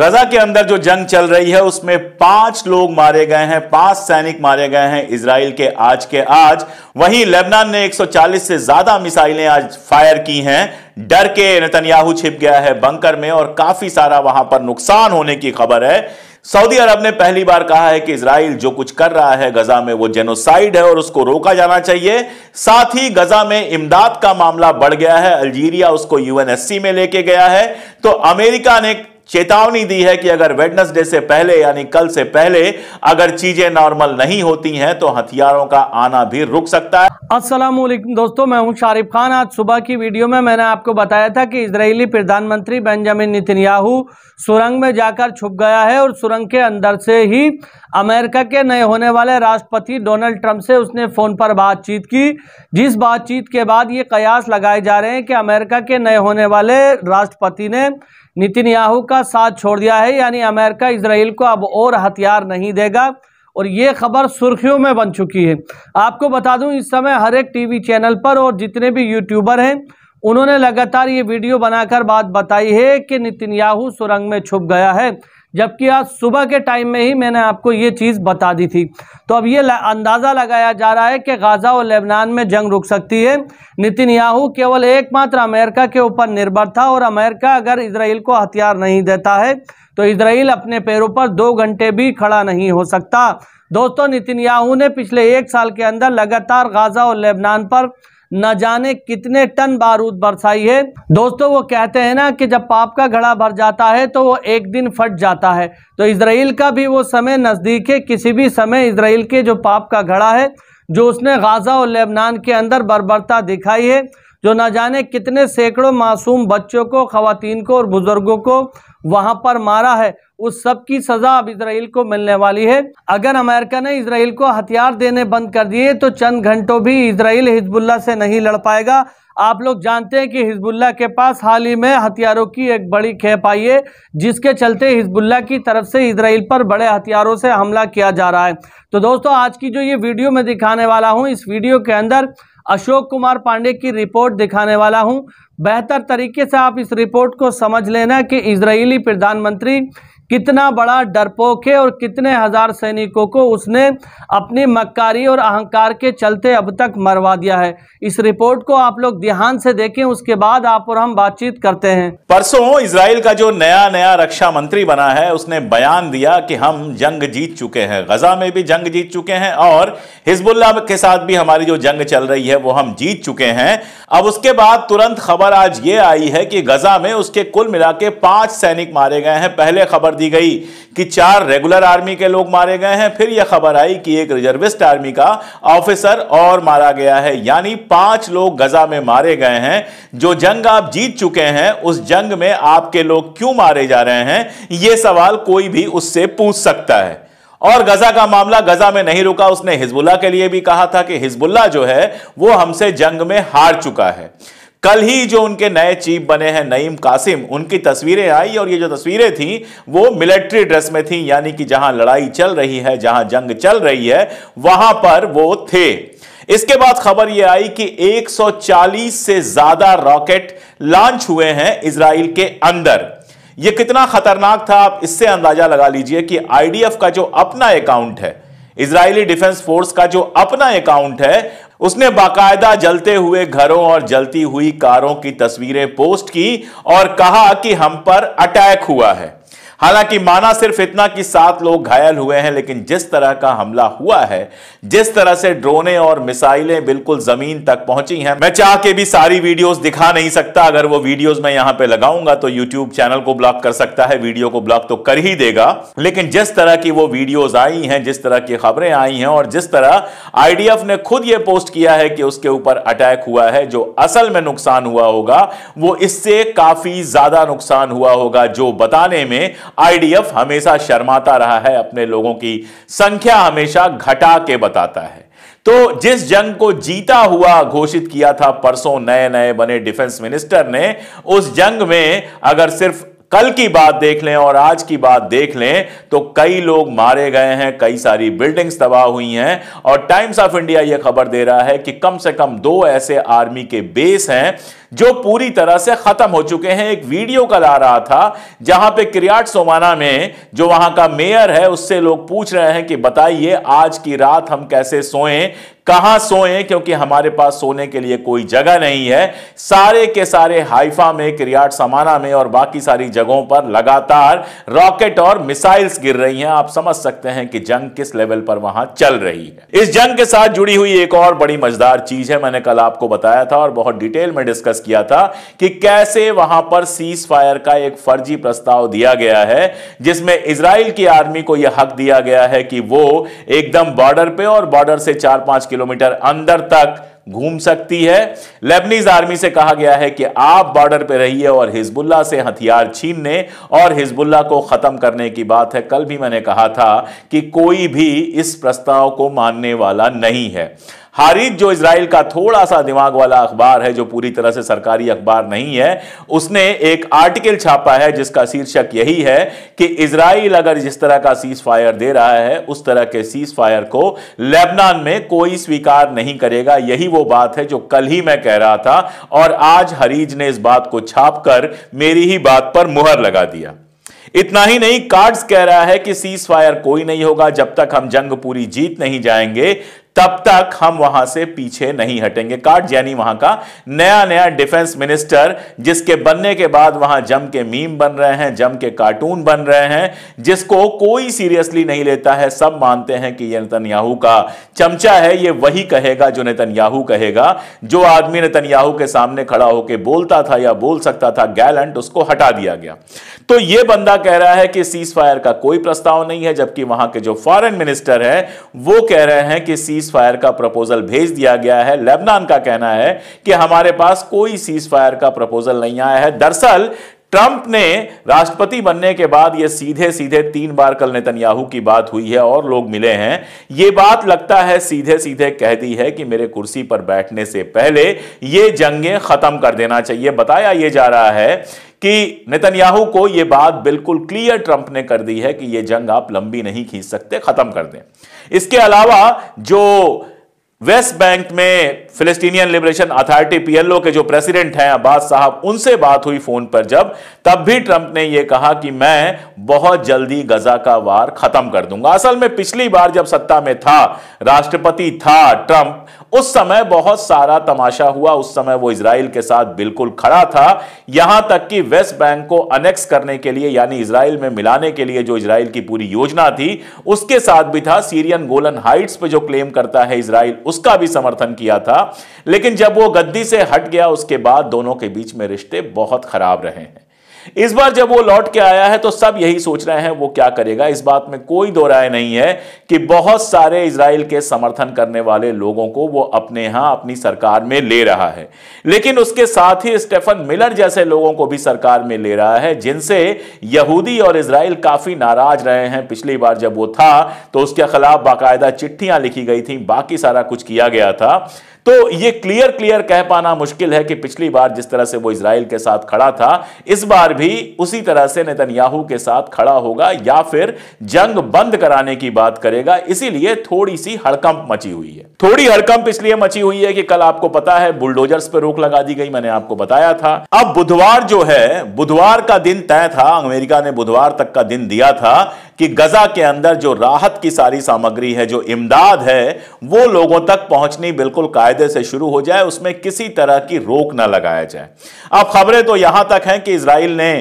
गजा के अंदर जो जंग चल रही है उसमें पांच लोग मारे गए हैं पांच सैनिक मारे गए हैं इसराइल के आज के आज वहीं लेबनान ने 140 से ज्यादा मिसाइलें आज फायर की हैं डर के नतनयाहू छिप गया है बंकर में और काफी सारा वहां पर नुकसान होने की खबर है सऊदी अरब ने पहली बार कहा है कि इसराइल जो कुछ कर रहा है गजा में वो जेनोसाइड है और उसको रोका जाना चाहिए साथ ही गजा में इमदाद का मामला बढ़ गया है अल्जीरिया उसको यूएनएससी में लेके गया है तो अमेरिका ने चेतावनी दी है कि अगर वेडनेसडे से पहले यानी कल से पहले अगर चीजें नॉर्मल नहीं होती हैं तो हथियारों का आना भी रुक सकता है अस्सलाम वालेकुम दोस्तों मैं हूं शारिफ खान आज सुबह की वीडियो में मैंने आपको बताया था कि इसराइली प्रधानमंत्री बेंजामिन नितिनयाहू सुरंग में जाकर छुप गया है और सुरंग के अंदर से ही अमेरिका के नए होने वाले राष्ट्रपति डोनाल्ड ट्रंप से उसने फ़ोन पर बातचीत की जिस बातचीत के बाद ये कयास लगाए जा रहे हैं कि अमेरिका के नए होने वाले राष्ट्रपति ने नितिन याहू का साथ छोड़ दिया है यानी अमेरिका इसराइल को अब और हथियार नहीं देगा और ये खबर सुर्खियों में बन चुकी है आपको बता दूं इस समय हर एक टीवी चैनल पर और जितने भी यूट्यूबर हैं उन्होंने लगातार ये वीडियो बनाकर बात बताई है कि नितिन याहू सुरंग में छुप गया है जबकि आज सुबह के टाइम में ही मैंने आपको ये चीज़ बता दी थी तो अब ये अंदाज़ा लगाया जा रहा है कि गाज़ा और लेबनान में जंग रुक सकती है नितिन याहू केवल एकमात्र अमेरिका के ऊपर निर्भर था और अमेरिका अगर इसराइल को हथियार नहीं देता है तो इसराइल अपने पैरों पर दो घंटे भी खड़ा नहीं हो सकता दोस्तों नितिन याहू ने पिछले एक साल के अंदर लगातार गाज़ा और लेबनान पर न जाने कितने टन बारूद बरसाई है दोस्तों वो कहते हैं ना कि जब पाप का घड़ा भर जाता है तो वो एक दिन फट जाता है तो इसराइल का भी वो समय नज़दीक है किसी भी समय इसराइल के जो पाप का घड़ा है जो उसने गाज़ा और लेबनान के अंदर बर्बरता दिखाई है जो न जाने कितने सैकड़ों मासूम बच्चों को ख़वान को और बुज़ुर्गों को वहाँ पर मारा है उस सब की सजा अब इसराइल को मिलने वाली है अगर अमेरिका ने इसराइल को हथियार देने बंद कर दिए तो चंद घंटों भी इसराइल हिजबुल्ला से नहीं लड़ पाएगा आप लोग जानते हैं कि हिजबुल्ला के पास हाल ही में हथियारों की एक बड़ी खेप आई है जिसके चलते हिजबुल्ला की तरफ से इसराइल पर बड़े हथियारों से हमला किया जा रहा है तो दोस्तों आज की जो ये वीडियो मैं दिखाने वाला हूँ इस वीडियो के अंदर अशोक कुमार पांडे की रिपोर्ट दिखाने वाला हूं बेहतर तरीके से आप इस रिपोर्ट को समझ लेना कि इजरायली प्रधानमंत्री कितना बड़ा डरपोक है और कितने हज़ार सैनिकों को उसने अपनी मक्कारी और अहंकार के चलते अब तक मरवा दिया है इस रिपोर्ट को आप लोग ध्यान से देखें उसके बाद आप और हम बातचीत करते हैं परसों इसराइल का जो नया नया रक्षा मंत्री बना है उसने बयान दिया कि हम जंग जीत चुके हैं गजा में भी जंग जीत चुके हैं और हिजबुल्ला के साथ भी हमारी जो जंग चल रही है वो हम जीत चुके हैं अब उसके बाद तुरंत खबर आज ये आई है कि गजा में उसके कुल मिला के पांच सैनिक मारे गए हैं पहले खबर खबर दी गई कि चार रेगुलर आर्मी के लोग मारे गए हैं फिर यह खबर आई कि एक रिजर्विस्ट आर्मी का ऑफिसर और मारा गया है यानी पांच लोग गजा में मारे गए हैं जो जंग आप जीत चुके हैं उस जंग में आपके लोग क्यों मारे जा रहे हैं यह सवाल कोई भी उससे पूछ सकता है और गजा का मामला गजा में नहीं रुका उसने हिजबुल्ला के लिए भी कहा था कि हिजबुल्ला जो है वो हमसे जंग में हार चुका है कल ही जो उनके नए चीफ बने हैं नईम कासिम उनकी तस्वीरें आई और ये जो तस्वीरें थी वो मिलिट्री ड्रेस में थी यानी कि जहां लड़ाई चल रही है जहां जंग चल रही है वहां पर वो थे इसके बाद खबर यह आई कि 140 से ज्यादा रॉकेट लॉन्च हुए हैं इसराइल के अंदर यह कितना खतरनाक था आप इससे अंदाजा लगा लीजिए कि आईडीएफ का जो अपना अकाउंट है इसराइली डिफेंस फोर्स का जो अपना अकाउंट है उसने बाकायदा जलते हुए घरों और जलती हुई कारों की तस्वीरें पोस्ट की और कहा कि हम पर अटैक हुआ है हालांकि माना सिर्फ इतना कि सात लोग घायल हुए हैं लेकिन जिस तरह का हमला हुआ है जिस तरह से ड्रोने और मिसाइलें बिल्कुल जमीन तक पहुंची हैं मैं चाह के भी सारी वीडियोस दिखा नहीं सकता अगर वो वीडियोस मैं यहां पे लगाऊंगा तो यूट्यूब चैनल को ब्लॉक कर सकता है वीडियो को ब्लॉक तो कर ही देगा लेकिन जिस तरह की वो वीडियोज आई है जिस तरह की खबरें आई हैं और जिस तरह आई ने खुद ये पोस्ट किया है कि उसके ऊपर अटैक हुआ है जो असल में नुकसान हुआ होगा वो इससे काफी ज्यादा नुकसान हुआ होगा जो बताने में आईडीएफ हमेशा शर्माता रहा है अपने लोगों की संख्या हमेशा घटा के बताता है तो जिस जंग को जीता हुआ घोषित किया था परसों नए नए बने डिफेंस मिनिस्टर ने उस जंग में अगर सिर्फ कल की बात देख लें और आज की बात देख लें तो कई लोग मारे गए हैं कई सारी बिल्डिंग्स तबाह हुई हैं और टाइम्स ऑफ इंडिया यह खबर दे रहा है कि कम से कम दो ऐसे आर्मी के बेस हैं जो पूरी तरह से खत्म हो चुके हैं एक वीडियो कल आ रहा था जहां पे क्रियाट सोमाना में जो वहां का मेयर है उससे लोग पूछ रहे हैं कि बताइए आज की रात हम कैसे सोएं कहां सोए क्योंकि हमारे पास सोने के लिए कोई जगह नहीं है सारे के सारे हाइफा में क्रियाट समाना में और बाकी सारी जगहों पर लगातार रॉकेट और मिसाइल्स गिर रही हैं आप समझ सकते हैं कि जंग किस लेवल पर वहां चल रही है इस जंग के साथ जुड़ी हुई एक और बड़ी मजेदार चीज है मैंने कल आपको बताया था और बहुत डिटेल में डिस्कस किया था कि कैसे वहां पर सीज फायर का एक फर्जी प्रस्ताव दिया गया है जिसमें इसराइल की आर्मी को यह हक दिया गया है कि वो एकदम बॉर्डर पे और बॉर्डर से चार पांच किलोमीटर अंदर तक घूम सकती है लेबनीज आर्मी से कहा गया है कि आप बॉर्डर पर रहिए और हिजबुल्ला से हथियार छीनने और हिजबुल्ला को ख़त्म करने की बात है कल भी मैंने कहा था कि कोई भी इस प्रस्ताव को मानने वाला नहीं है हारिज जो इसराइल का थोड़ा सा दिमाग वाला अखबार है जो पूरी तरह से सरकारी अखबार नहीं है उसने एक आर्टिकल छापा है जिसका शीर्षक यही है कि इसराइल अगर जिस तरह का सीज फायर दे रहा है उस तरह के सीज फायर को लेबनान में कोई स्वीकार नहीं करेगा यही वो बात है जो कल ही मैं कह रहा था और आज हरीज ने इस बात को छाप कर मेरी ही बात पर मुहर लगा दिया इतना ही नहीं कार्ड्स कह रहा है कि सीज फायर कोई नहीं होगा जब तक हम जंग पूरी जीत नहीं जाएंगे तब तक हम वहां से पीछे नहीं हटेंगे कार्ड जैनी वहां का नया नया डिफेंस मिनिस्टर जिसके बनने के बाद वहां जम के मीम बन रहे हैं जम के कार्टून बन रहे हैं जिसको कोई सीरियसली नहीं लेता है सब मानते हैं कि यह नेतन्याहू का चमचा है ये वही कहेगा जो नेतन्याहू कहेगा जो आदमी नेतन्याहू के सामने खड़ा होकर बोलता था या बोल सकता था गैलेंट उसको हटा दिया गया तो यह बंदा कह रहा है कि सीज फायर का कोई प्रस्ताव नहीं है जबकि वहां के जो फॉरेन मिनिस्टर है वो कह रहे हैं कि सीज सीज फायर का प्रपोजल भेज दिया गया है लेबनान का कहना है कि हमारे पास कोई सीज फायर का प्रपोजल नहीं आया है दरअसल ट्रंप ने राष्ट्रपति बनने के बाद यह सीधे सीधे तीन बार कल नेतन्याहू की बात हुई है और लोग मिले हैं ये बात लगता है सीधे सीधे कह दी है कि मेरे कुर्सी पर बैठने से पहले ये जंगें खत्म कर देना चाहिए बताया ये जा रहा है कि नेतन्याहू को यह बात बिल्कुल क्लियर ट्रंप ने कर दी है कि यह जंग आप लंबी नहीं खींच सकते खत्म कर दें इसके अलावा जो वेस्ट बैंक में फिलिस्तीनियन लिबरेशन अथॉरिटी पीएलओ के जो प्रेसिडेंट हैं अब्बास साहब उनसे बात हुई फोन पर जब तब भी ट्रंप ने यह कहा कि मैं बहुत जल्दी गजा का वार खत्म कर दूंगा असल में पिछली बार जब सत्ता में था राष्ट्रपति था ट्रंप उस समय बहुत सारा तमाशा हुआ उस समय वो इसराइल के साथ बिल्कुल खड़ा था यहां तक कि वेस्ट बैंक को अनेक्स करने के लिए यानी इसराइल में मिलाने के लिए जो इसराइल की पूरी योजना थी उसके साथ भी था सीरियन गोलन हाइट्स पे जो क्लेम करता है इसराइल उसका भी समर्थन किया था लेकिन जब वो गद्दी से हट गया उसके बाद दोनों के बीच में रिश्ते बहुत खराब रहे हैं इस बार जब वो लौट के आया है तो सब यही सोच रहे हैं वो क्या करेगा इस बात में कोई दो राय नहीं है कि बहुत सारे इसराइल के समर्थन करने वाले लोगों को वो अपने यहां अपनी सरकार में ले रहा है लेकिन उसके साथ ही स्टेफन मिलर जैसे लोगों को भी सरकार में ले रहा है जिनसे यहूदी और इसराइल काफी नाराज रहे हैं पिछली बार जब वो था तो उसके खिलाफ बाकायदा चिट्ठियां लिखी गई थी बाकी सारा कुछ किया गया था तो ये क्लियर क्लियर कह पाना मुश्किल है कि पिछली बार जिस तरह से वो इसराइल के साथ खड़ा था इस बार भी उसी तरह से नेतन्याहू के साथ खड़ा होगा या फिर जंग बंद कराने की बात करेगा इसीलिए थोड़ी सी हड़कंप मची हुई है थोड़ी हड़कंप इसलिए मची हुई है कि कल आपको पता है बुलडोजर्स पर रोक लगा दी गई मैंने आपको बताया था अब बुधवार जो है बुधवार का दिन तय था अमेरिका ने बुधवार तक का दिन दिया था कि गजा के अंदर जो राहत की सारी सामग्री है जो इमदाद है वो लोगों तक पहुंचनी बिल्कुल कायदे से शुरू हो जाए उसमें किसी तरह की रोक ना लगाया जाए अब खबरें तो यहां तक हैं कि इसराइल ने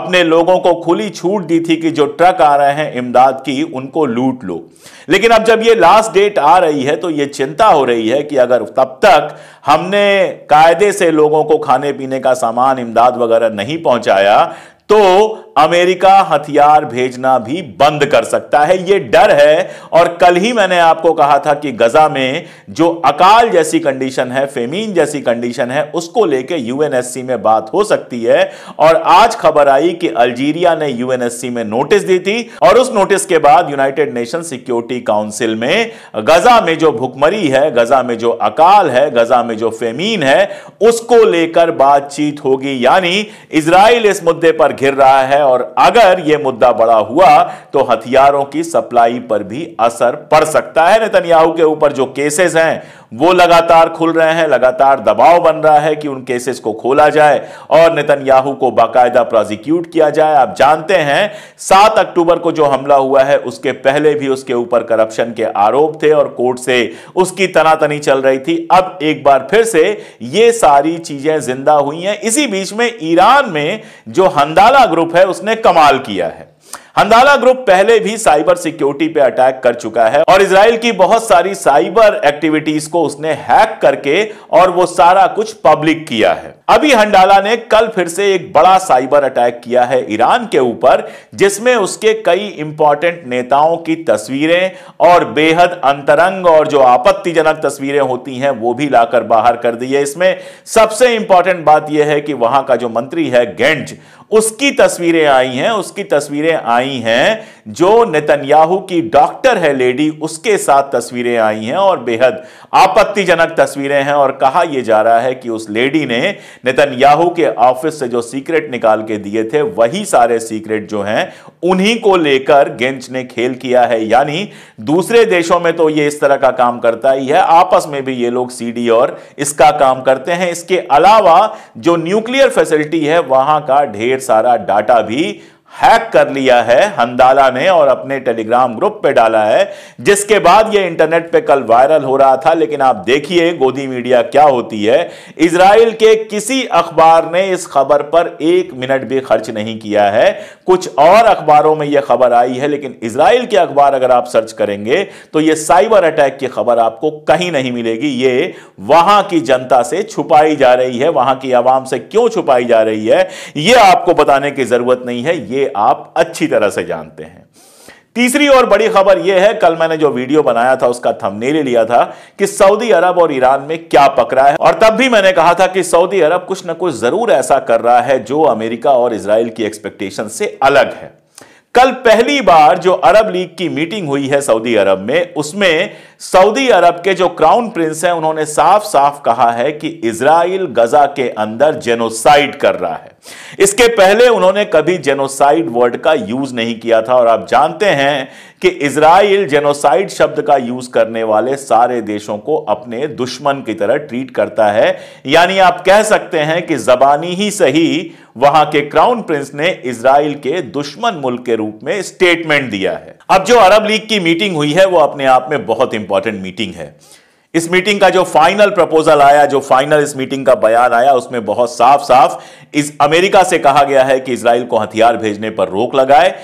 अपने लोगों को खुली छूट दी थी कि जो ट्रक आ रहे हैं इमदाद की उनको लूट लो लेकिन अब जब ये लास्ट डेट आ रही है तो ये चिंता हो रही है कि अगर तब तक हमने कायदे से लोगों को खाने पीने का सामान इमदाद वगैरह नहीं पहुंचाया तो अमेरिका हथियार भेजना भी बंद कर सकता है यह डर है और कल ही मैंने आपको कहा था कि गजा में जो अकाल जैसी कंडीशन है फेमीन जैसी कंडीशन है उसको लेके यूएनएससी में बात हो सकती है और आज खबर आई कि अल्जीरिया ने यूएनएससी में नोटिस दी थी और उस नोटिस के बाद यूनाइटेड नेशन सिक्योरिटी काउंसिल में गजा में जो भुखमरी है गजा में जो अकाल है गजा में जो फेमीन है उसको लेकर बातचीत होगी यानी इसराइल इस मुद्दे पर घिर रहा है और अगर यह मुद्दा बड़ा हुआ तो हथियारों की सप्लाई पर भी असर पड़ सकता है नेतन्याहू के ऊपर जो केसेस हैं वो लगातार खुल रहे हैं लगातार दबाव बन रहा है कि उन केसेस को खोला जाए और नेतन्याहू को बाकायदा प्रोजिक्यूट किया जाए आप जानते हैं सात अक्टूबर को जो हमला हुआ है उसके पहले भी उसके ऊपर करप्शन के आरोप थे और कोर्ट से उसकी तनातनी चल रही थी अब एक बार फिर से ये सारी चीजें जिंदा हुई हैं इसी बीच में ईरान में जो हंदाला ग्रुप है उसने कमाल किया है हंदाला ग्रुप पहले भी साइबर सिक्योरिटी पे अटैक कर चुका है और इसराइल की बहुत सारी साइबर एक्टिविटीज को उसने हैक करके और वो सारा कुछ पब्लिक किया है अभी हंडाला ने कल फिर से एक बड़ा साइबर अटैक किया है ईरान के ऊपर जिसमें उसके कई इंपॉर्टेंट नेताओं की तस्वीरें और बेहद अंतरंग और जो आपत्तिजनक तस्वीरें होती हैं वो भी लाकर बाहर कर दी है इसमें सबसे इंपॉर्टेंट बात यह है कि वहां का जो मंत्री है गेंज उसकी तस्वीरें आई हैं उसकी तस्वीरें आई हैं जो नेतन्याहू की डॉक्टर है लेडी उसके साथ तस्वीरें आई हैं और बेहद आपत्तिजनक तस्वीरें हैं और कहा यह जा रहा है कि उस लेडी ने नेतन्याहू के ऑफिस से जो सीक्रेट निकाल के दिए थे वही सारे सीक्रेट जो हैं उन्हीं को लेकर गेंच ने खेल किया है यानी दूसरे देशों में तो ये इस तरह का काम करता ही है आपस में भी ये लोग सीडी और इसका काम करते हैं इसके अलावा जो न्यूक्लियर फैसिलिटी है वहां का ढेर सारा डाटा भी हैक कर लिया है हंदाला ने और अपने टेलीग्राम ग्रुप पे डाला है जिसके बाद ये इंटरनेट पे कल वायरल हो रहा था लेकिन आप देखिए गोदी मीडिया क्या होती है इसराइल के किसी अखबार ने इस खबर पर एक मिनट भी खर्च नहीं किया है कुछ और अखबारों में यह खबर आई है लेकिन इसराइल के अखबार अगर आप सर्च करेंगे तो यह साइबर अटैक की खबर आपको कहीं नहीं मिलेगी ये वहां की जनता से छुपाई जा रही है वहां की आवाम से क्यों छुपाई जा रही है यह आपको बताने की जरूरत नहीं है ये ये आप अच्छी तरह से जानते हैं तीसरी और बड़ी खबर यह है कल मैंने जो वीडियो बनाया था उसका थंबनेल लिया था कि सऊदी अरब और ईरान में क्या पकड़ा है और तब भी मैंने कहा था कि सऊदी अरब कुछ ना कुछ जरूर ऐसा कर रहा है जो अमेरिका और इसराइल की एक्सपेक्टेशन से अलग है कल पहली बार जो अरब लीग की मीटिंग हुई है सऊदी अरब में उसमें सऊदी अरब के जो क्राउन प्रिंस हैं उन्होंने साफ साफ कहा है कि इसराइल गजा के अंदर जेनोसाइड कर रहा है इसके पहले उन्होंने कभी जेनोसाइड वर्ड का यूज नहीं किया था और आप जानते हैं कि इसराइल जेनोसाइड शब्द का यूज करने वाले सारे देशों को अपने दुश्मन की तरह ट्रीट करता है यानी आप कह सकते हैं कि जबानी ही सही वहां के क्राउन प्रिंस ने इसराइल के दुश्मन मुल्क के रूप में स्टेटमेंट दिया है अब जो अरब लीग की मीटिंग हुई है वो अपने आप में बहुत इंपॉर्टेंट मीटिंग है इस मीटिंग का जो फाइनल प्रपोजल आया जो फाइनल इस मीटिंग का बयान आया उसमें बहुत साफ साफ इस अमेरिका से कहा गया है कि इसराइल को हथियार भेजने पर रोक लगाए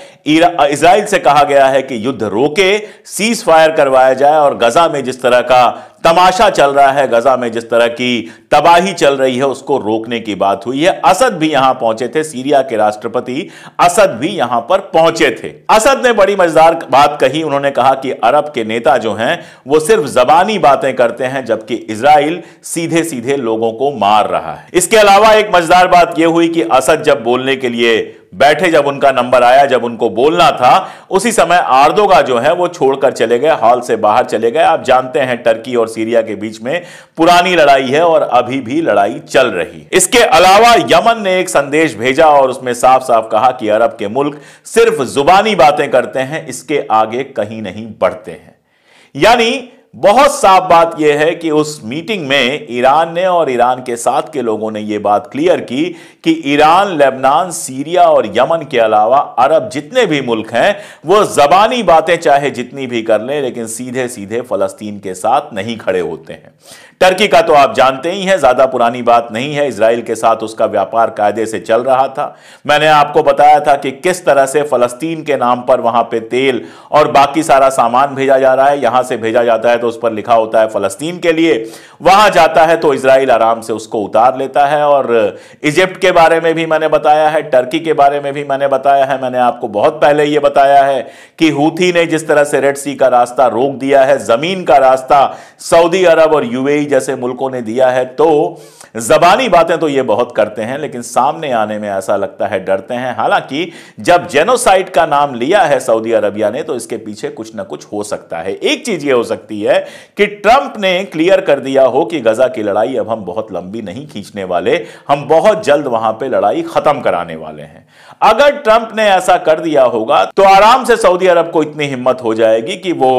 इसराइल से कहा गया है कि युद्ध रोके सीज फायर करवाया जाए और गजा में जिस तरह का तमाशा चल रहा है गजा में जिस तरह की तबाही चल रही है उसको रोकने की बात हुई है असद भी यहां पहुंचे थे सीरिया के राष्ट्रपति असद भी यहां पर पहुंचे थे असद ने बड़ी मजेदार बात कही उन्होंने कहा कि अरब के नेता जो हैं वो सिर्फ जबानी बातें करते हैं जबकि इसराइल सीधे सीधे लोगों को मार रहा है इसके अलावा एक मजेदार बात यह हुई कि असद जब बोलने के लिए बैठे जब उनका नंबर आया जब उनको बोलना था उसी समय आर्दोगा जो है वो छोड़कर चले गए हॉल से बाहर चले गए आप जानते हैं टर्की और सीरिया के बीच में पुरानी लड़ाई है और अभी भी लड़ाई चल रही इसके अलावा यमन ने एक संदेश भेजा और उसमें साफ साफ कहा कि अरब के मुल्क सिर्फ जुबानी बातें करते हैं इसके आगे कहीं नहीं बढ़ते हैं यानी बहुत साफ बात यह है कि उस मीटिंग में ईरान ने और ईरान के साथ के लोगों ने यह बात क्लियर की कि ईरान लेबनान सीरिया और यमन के अलावा अरब जितने भी मुल्क हैं वो जबानी बातें चाहे जितनी भी कर लें लेकिन सीधे सीधे फलस्तीन के साथ नहीं खड़े होते हैं टर्की का तो आप जानते ही हैं ज़्यादा पुरानी बात नहीं है इसराइल के साथ उसका व्यापार कायदे से चल रहा था मैंने आपको बताया था कि किस तरह से फलस्तीन के नाम पर वहां पे तेल और बाकी सारा सामान भेजा जा रहा है यहां से भेजा जाता है है तो उस पर लिखा होता है फ़लस्तीन के लिए वहां जाता है तो इसराइल आराम से उसको उतार लेता है और इजिप्ट के बारे में भी मैंने बताया है टर्की के बारे में भी मैंने बताया है मैंने आपको बहुत पहले यह बताया है कि हूथी ने जिस तरह से रेड सी का रास्ता रोक दिया है ज़मीन का रास्ता सऊदी अरब और यूएई जैसे मुल्कों ने दिया है तो जबानी बातें तो ये बहुत करते हैं लेकिन सामने आने में ऐसा लगता है डरते हैं हालांकि जब जेनोसाइट का नाम लिया है सऊदी अरबिया ने तो इसके पीछे कुछ ना कुछ हो सकता है एक चीज ये हो सकती है है कि ट्रंप ने क्लियर कर दिया हो कि गजा की लड़ाई अब हम बहुत लंबी नहीं खींचने वाले हम बहुत जल्द वहां पे लड़ाई खत्म कराने वाले हैं अगर ट्रंप ने ऐसा कर दिया होगा तो आराम से सऊदी अरब को इतनी हिम्मत हो जाएगी कि वो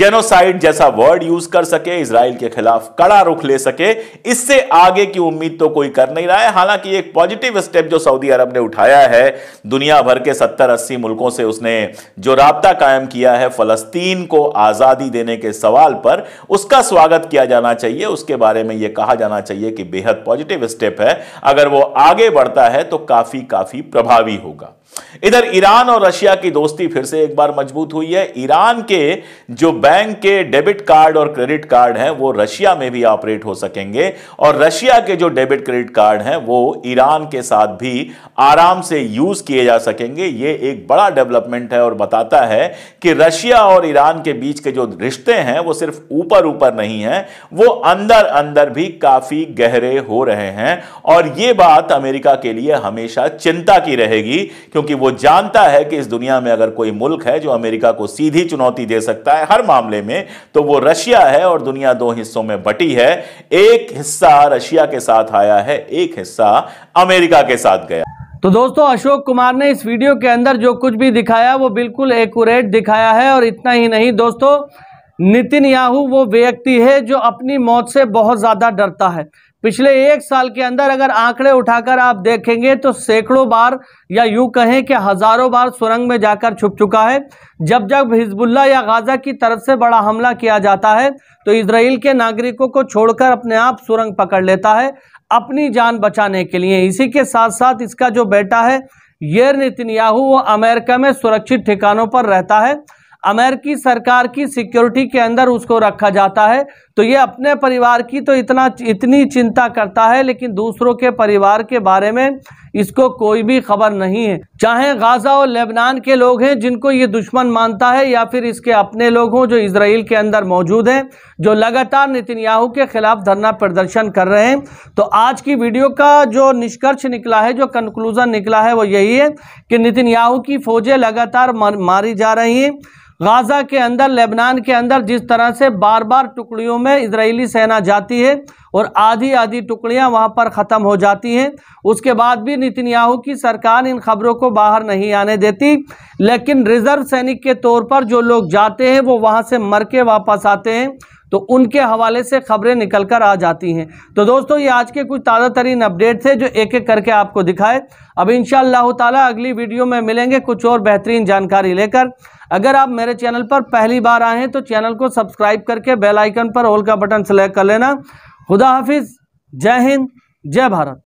जेनोसाइड जैसा वर्ड यूज कर सके इसराइल के खिलाफ कड़ा रुख ले सके इससे आगे की उम्मीद तो कोई कर नहीं रहा है हालांकि एक पॉजिटिव स्टेप जो सऊदी अरब ने उठाया है दुनिया भर के सत्तर अस्सी मुल्कों से उसने जो रबता कायम किया है फलस्तीन को आजादी देने के सवाल पर उसका स्वागत किया जाना चाहिए उसके बारे में यह कहा जाना चाहिए कि बेहद पॉजिटिव स्टेप है अगर वो आगे बढ़ता है तो काफी काफी प्रभावी होगा इधर ईरान और रशिया की दोस्ती फिर से एक बार मजबूत हुई है ईरान के जो बैंक के डेबिट कार्ड और क्रेडिट कार्ड हैं वो रशिया में भी ऑपरेट हो सकेंगे और रशिया के जो डेबिट क्रेडिट कार्ड हैं वो ईरान के साथ भी आराम से यूज किए जा सकेंगे ये एक बड़ा डेवलपमेंट है और बताता है कि रशिया और ईरान के बीच के जो रिश्ते हैं वो सिर्फ ऊपर ऊपर नहीं है वो अंदर अंदर भी काफी गहरे हो रहे हैं और ये बात अमेरिका के लिए हमेशा चिंता की रहेगी क्योंकि क्योंकि वो जानता है कि इस दुनिया में अगर कोई मुल्क है जो अमेरिका को सीधी चुनौती दे सकता है हर मामले में तो वो रशिया है और दुनिया दो हिस्सों में बटी है एक हिस्सा रशिया के साथ आया है एक हिस्सा अमेरिका के साथ गया तो दोस्तों अशोक कुमार ने इस वीडियो के अंदर जो कुछ भी दिखाया वो बिल्कुल एकट दिखाया है और इतना ही नहीं दोस्तों नितिन याहू वो व्यक्ति है जो अपनी मौत से बहुत ज़्यादा डरता है पिछले एक साल के अंदर अगर आंकड़े उठाकर आप देखेंगे तो सैकड़ों बार या यूं कहें कि हज़ारों बार सुरंग में जाकर छुप चुका है जब जब हिजबुल्ला या गाज़ा की तरफ से बड़ा हमला किया जाता है तो इसराइल के नागरिकों को छोड़कर अपने आप सुरंग पकड़ लेता है अपनी जान बचाने के लिए इसी के साथ साथ इसका जो बेटा है येर नितिन वो अमेरिका में सुरक्षित ठिकानों पर रहता है अमेरिकी सरकार की सिक्योरिटी के अंदर उसको रखा जाता है तो ये अपने परिवार की तो इतना इतनी चिंता करता है लेकिन दूसरों के परिवार के बारे में इसको कोई भी खबर नहीं है चाहे गाजा और लेबनान के लोग हैं जिनको ये दुश्मन मानता है या फिर इसके अपने लोग हों जो इसराइल के अंदर मौजूद हैं जो लगातार नितिनयाहू के खिलाफ धरना प्रदर्शन कर रहे हैं तो आज की वीडियो का जो निष्कर्ष निकला है जो कंक्लूज़न निकला है वो यही है कि याहू की फ़ौजें लगातार मारी जा रही हैं गाजा के अंदर लेबनान के अंदर जिस तरह से बार बार टुकड़ियों में इजरायली सेना जाती है और आधी आधी टुकड़ियां वहां पर ख़त्म हो जाती हैं उसके बाद भी याहू की सरकार इन खबरों को बाहर नहीं आने देती लेकिन रिज़र्व सैनिक के तौर पर जो लोग जाते हैं वो वहाँ से मर के वापस आते हैं तो उनके हवाले से खबरें निकल कर आ जाती हैं तो दोस्तों ये आज के कुछ ताज़ा तरीन अपडेट थे जो एक एक करके आपको दिखाए अब इन ताला अगली वीडियो में मिलेंगे कुछ और बेहतरीन जानकारी लेकर अगर आप मेरे चैनल पर पहली बार आए हैं तो चैनल को सब्सक्राइब करके बेल आइकन पर ऑल का बटन सेलेक्ट कर लेना खुदा हाफिज़ जय हिंद जय भारत